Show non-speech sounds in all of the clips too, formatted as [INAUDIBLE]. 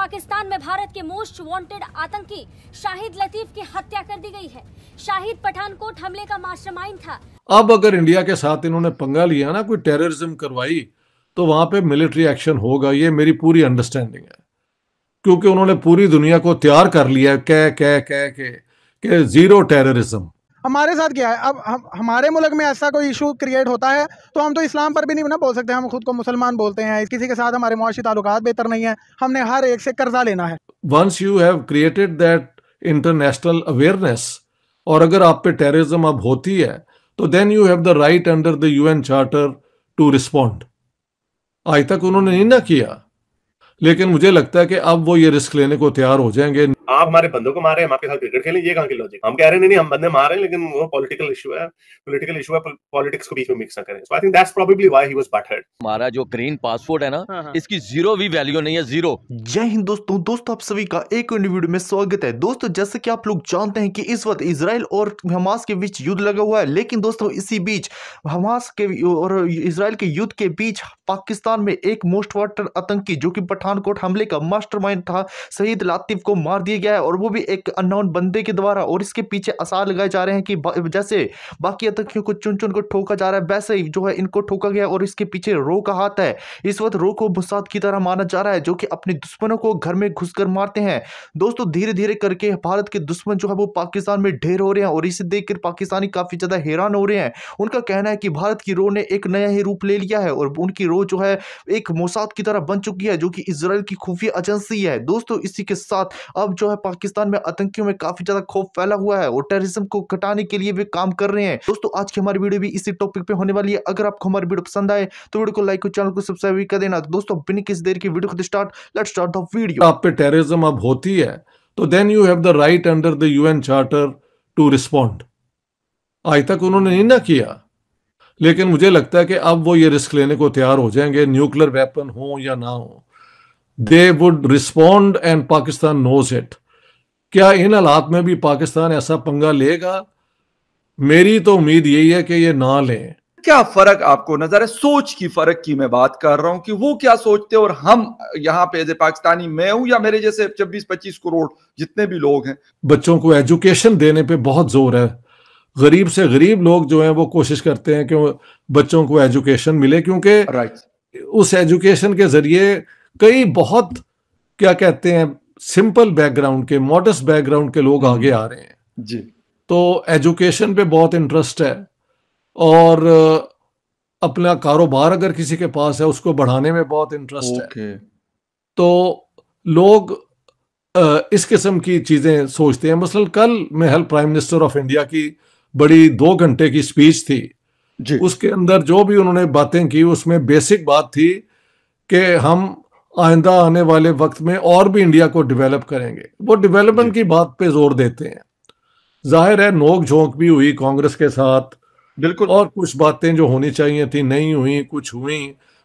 पाकिस्तान में भारत के most wanted आतंकी शाहिद लतीफ की हत्या कर दी गई है शाहिद पठानकोट हमले का मास्टरमाइंड था अब अगर इंडिया के साथ इन्होंने पंगा लिया ना कोई टेररिज्म करवाई तो वहां पे मिलिट्री एक्शन होगा ये मेरी पूरी अंडरस्टैंडिंग है क्योंकि उन्होंने पूरी दुनिया को तैयार कर लिया कह कह कह के, के जीरो टेररिज्म हमारे साथ क्या है अब हम हमारे मुल्क में ऐसा कोई इशू क्रिएट होता है तो हम तो इस्लाम पर भी नहीं ना बोल सकते हम खुद को मुसलमान बोलते हैं किसी के साथ हमारे मुआशी तल्लु बेहतर नहीं है हमने हर एक से कर्जा लेना है once you have created that international awareness और अगर आप पे टेररिज्म अब होती है तो then you have the right under the U charter to respond आज तक उन्होंने नहीं ना किया लेकिन मुझे लगता है कि अब वो ये रिस्क लेने को तैयार हो जाएंगे आप हमारे बंदों को मारे हैं आपके साथ क्रिकेट खेलें ये कहाँ की लॉजिक हम कह रहे हैं नहीं हम बंदे मार रहे हैं लेकिन वो पॉलिटिकल इशू है पॉलिटिकल इशू है पॉलिटिक्स को बीच में मिक्स ना करें so I think that's probably why he was butthurt हमारा जो ग्रीन पासपोर्ट है ना हाँ, हाँ। इसकी जीरो भी वैल्यू नहीं है जीरो जय हिंद दोस्तों दोस्तों आप सभी का एक वीडियो में स्वागत है दोस्तों जैसे कि आप लोग जानते हैं कि इस वक्त इसराइल और हमास के बीच युद्ध लगा हुआ है लेकिन दोस्तों इसी बीच हमास के और इसराइल के युद्ध के बीच पाकिस्तान में एक मोस्ट वॉन्टेड आतंकी जो कि पठानकोट हमले का मास्टरमाइंड था शहीद लातिफ को मार दिया गया किया है और वो भी एक अननोन बंदे के द्वारा और इसके पीछे आसार लगाए जा रहे हैं कि जैसे बाकी आतंकियों को चुन चुन को ठोका जा रहा है वैसे ही जो है इनको ठोका गया और इसके पीछे रो का हाथ है इस वक्त रो को मुसाद की तरह माना जा रहा है जो कि अपने दुश्मनों को घर में घुस मारते हैं दोस्तों धीरे धीरे करके भारत के दुश्मन जो है वो पाकिस्तान में ढेर हो रहे हैं और इसे देखकर पाकिस्तानी काफ़ी ज़्यादा हैरान हो रहे हैं उनका कहना है कि भारत की रो ने एक नया ही रूप ले लिया है और उनकी रो जो है एक मोसाद की तरह बन चुकी है जो कि इसराइल की खुफिया एजेंसी है दोस्तों इसी के साथ अब जो है पाकिस्तान में आतंकियों में काफी ज्यादा खौफ फैला हुआ है और टेररिज्म को घटाने के लिए भी काम कर रहे हैं दोस्तों आज की हमारी वीडियो भी इसी टॉपिक पे होने वाली है अगर आपको हमारी वीडियो पसंद आए तो वीडियो को लाइक और चैनल को सब्सक्राइब भी कर देना दोस्तों बिना किसी देर की video start let start video आप पे टेरिज्म अब होती है तो then you have the right under the U charter to respond आज तक उन्होंने नहीं ना किया लेकिन मुझे लगता है कि अब वो ये रिस्क लेने को तैयार हो जाएंगे न्यूक्लियर वेपन हो या ना हो they would respond and Pakistan knows it क्या इन हालात में भी पाकिस्तान ऐसा पंगा लेगा मेरी तो उम्मीद यही है कि ये ना लें क्या फर्क आपको नजर है सोच की फर्क की मैं बात कर रहा हूं कि वो क्या सोचते और हम यहाँ पे एज ए पाकिस्तानी मैं हूं या मेरे जैसे छब्बीस पच्चीस करोड़ जितने भी लोग हैं बच्चों को एजुकेशन देने पे बहुत जोर है गरीब से गरीब लोग जो हैं वो कोशिश करते हैं कि बच्चों को एजुकेशन मिले क्योंकि उस एजुकेशन के जरिए कई बहुत क्या कहते हैं सिंपल बैकग्राउंड के मॉडर्स बैकग्राउंड के लोग आगे आ रहे हैं जी तो एजुकेशन पे बहुत इंटरेस्ट है और अपना कारोबार अगर किसी के पास है उसको बढ़ाने में बहुत इंटरेस्ट है तो लोग इस किस्म की चीज़ें सोचते हैं मसल कल help prime minister of India की बड़ी दो घंटे की स्पीच थी जी। उसके अंदर जो भी उन्होंने बातें की उसमें बेसिक बात थी कि हम आइंदा आने वाले वक्त में और भी इंडिया को डेवलप करेंगे वो डेवलपमेंट की बात पे जोर देते हैं जाहिर है नोक झोंक भी हुई कांग्रेस के साथ बिल्कुल और कुछ बातें जो होनी चाहिए थी नहीं हुई कुछ हुई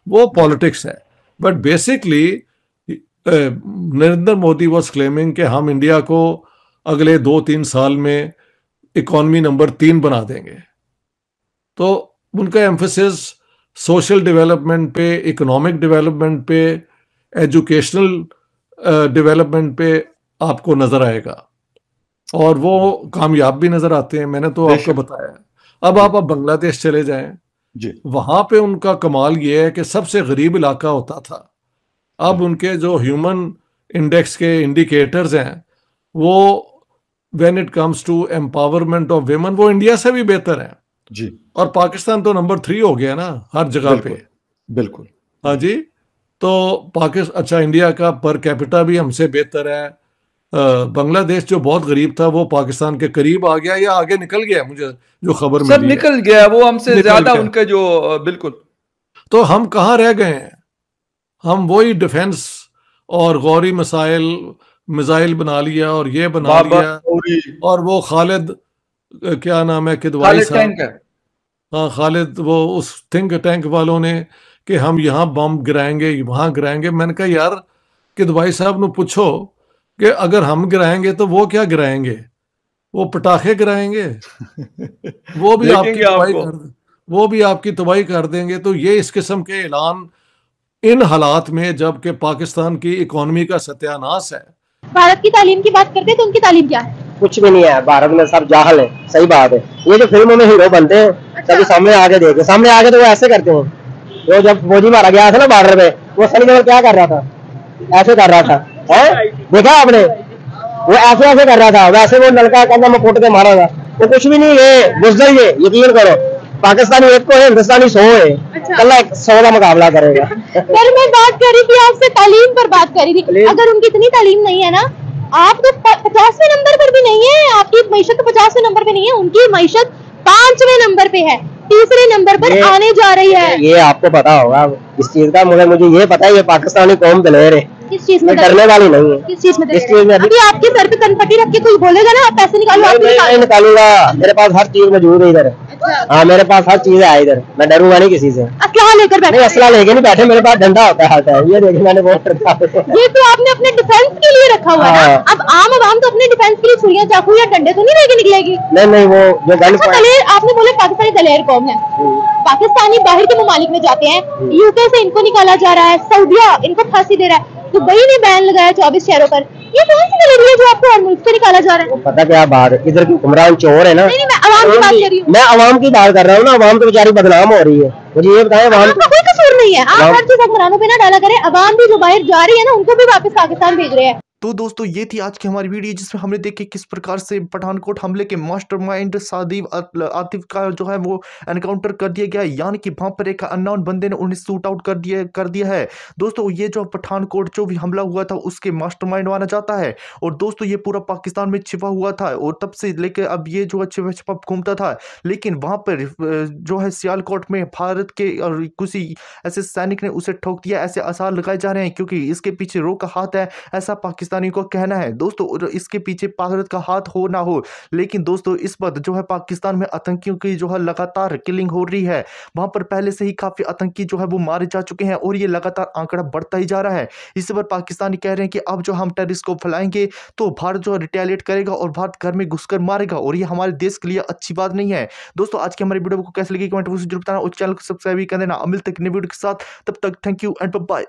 वो पॉलिटिक्स है but basically Narendra Modi was claiming कि हम इंडिया को अगले दो तीन साल में इकॉनमी नंबर तीन बना देंगे तो उनका एम्फोसिस सोशल डेवलपमेंट पे इकोनॉमिक डेवलपमेंट पे एजुकेशनल डेवलपमेंट पे आपको नजर आएगा और वो कामयाब भी नजर आते हैं मैंने तो आपको बताया अब आप अब बांग्लादेश चले जाएं वहां पे उनका कमाल ये है कि सबसे गरीब इलाका होता था अब उनके जो ह्यूमन इंडेक्स के इंडिकेटर्स हैं वो when it comes to empowerment of women वो इंडिया से भी बेहतर है जी और पाकिस्तान तो नंबर थ्री हो गया ना हर जगह पे बिल्कुल हाँ जी तो पाकिस्तान अच्छा इंडिया का पर कैपिटा भी हमसे बेहतर है बांग्लादेश जो बहुत गरीब था वो पाकिस्तान के करीब आ गया या आगे निकल गया मुझे जो खबर मिली निकल गया वो हमसे ज्यादा उनके जो बिल्कुल तो हम कहाँ रह गए हैं हम वही डिफेंस और गौरी मिसाइल मिसाइल बना लिया और ये बना लिया और वो खालिद क्या नाम है किदवाई साहब हाँ, खालिद वो उस थिंक टैंक वालों ने कि हम यहाँ बम गिराएंगे वहाँ गिराएंगे मैंने कहा यार कि दुबई साहब ने पूछो कि अगर हम गिराएंगे तो वो क्या गिराएंगे वो पटाखे गिराएंगे वो भी आपकी तबाही कर वो भी आपकी तबाही कर देंगे तो ये इस किस्म के ऐलान इन हालात में जबकि पाकिस्तान की इकोनॉमी का सत्यानाश है भारत की तालीम की बात करते हैं तो उनकी तालीम क्या है कुछ भी नहीं है भारत में सब जाहल है सही बात है ये जो फिल्मों में हीरो बनते हैं सभी अच्छा। सामने आके देखे सामने आके तो वो ऐसे करते हैं वो जब मोदी मारा गया था ना बॉर्डर पे वो सनी देवल क्या कर रहा था ऐसे कर रहा था है देखा आपने वो ऐसे ऐसे कर रहा था वैसे वो नलका कहना मैं फोटो के मारा था वो कुछ भी नहीं है गुजर ये यकीन करो पाकिस्तानी एक को है हिंदुस्तानी सौ है अच्छा। सौ का मुकाबला करेगा सर मैं बात कर रही थी आपसे तालीम पर बात कर रही थी अगर उनकी इतनी तालीम नहीं है ना आप तो पचासवें नंबर पर भी नहीं है आपकी मीशत तो पचासवें नंबर पे नहीं है उनकी मीशत पांचवे नंबर पे है तीसरे नंबर पर आने जा रही है ये आपको पता होगा इस चीज का मुझे मुझे ये पता है ये पाकिस्तानी कौन प्लेयर है किस चीज में डरने वाली नहीं है किस चीज में में अभी आपके सर पे कनपट्टी रख के कोई बोलेगा ना आप पैसे निकालो निकालूंगा मेरे पास हर चीज मौजूद है इधर हाँ मेरे पास हर चीज है इधर मैं डरूंगा नहीं किसी से असला लेकर बैठे असला लेके नहीं बैठे मेरे पास डंडा होता है ये देखिए मैंने बहुत [LAUGHS] ये तो आपने अपने डिफेंस के लिए रखा हुआ है हाँ। अब आम आवाम तो अपने डिफेंस के लिए छुड़िया चाकू या डंडे तो नहीं लेके निकलेगी नहीं नहीं वो जो दलेर अच्छा, आपने बोला पाकिस्तानी दलेर कौम है हम्म। पाकिस्तानी बाहर के ममालिक में जाते हैं यूके से इनको निकाला जा रहा है सऊदिया इनको फांसी दे रहा है दुबई तो ने बैन लगाया चौबीस शहरों पर ये कौन सी गैलरी है जो आपको मुल्क निकाला जा रहा है पता क्या बात है इधर की हुक्मरान चोर है ना नहीं, नहीं मैं आवाम की बात कर रही हूँ मैं आवाम की बात कर रहा हूँ ना आवाम तो बेचारी बदनाम हो रही है मुझे ये बताएं आवाम का कोई कसूर नहीं है आप हर चीज हुक्मरानों पे ना डाला करें आवाम भी जो बाहर जा रही है ना उनको भी वापस पाकिस्तान भेज रहे हैं तो दोस्तों ये थी आज की हमारी वीडियो जिसमें हमने देखे किस प्रकार से पठानकोट हमले के मास्टरमाइंड माइंड आतिफ का जो है वो एनकाउंटर कर दिया गया है यानी कि वहाँ पर एक अननाउन बंदे ने उन्हें सूट आउट कर दिया कर दिया है दोस्तों ये जो पठानकोट जो भी हमला हुआ था उसके मास्टरमाइंड माना जाता है और दोस्तों ये पूरा पाकिस्तान में छिपा हुआ था और तब से लेकर अब ये जो है छिपा छिपा घूमता था लेकिन वहाँ पर जो है सियालकोट में भारत के और कुछ ऐसे सैनिक ने उसे ठोक दिया ऐसे आसार लगाए जा रहे हैं क्योंकि इसके पीछे रो का हाथ है ऐसा पाकिस्तान पाकिस्तानियों का कहना है दोस्तों इसके पीछे भारत का हाथ हो ना हो लेकिन दोस्तों इस वक्त जो है पाकिस्तान में आतंकियों की जो है लगातार किलिंग हो रही है वहां पर पहले से ही काफ़ी आतंकी जो है वो मारे जा चुके हैं और ये लगातार आंकड़ा बढ़ता ही जा रहा है इस पर पाकिस्तानी कह रहे हैं कि अब जो हम टेरिस को फैलाएंगे तो भारत जो है रिटेलिएट करेगा और भारत घर में घुसकर मारेगा और ये हमारे देश के लिए अच्छी बात नहीं है दोस्तों आज के हमारे वीडियो को कैसे लगी कमेंट जरूर बताना और चैनल को सब्सक्राइब भी कर देना अमिल तक ने वीडियो के साथ तब तक थैंक यू एंड बाय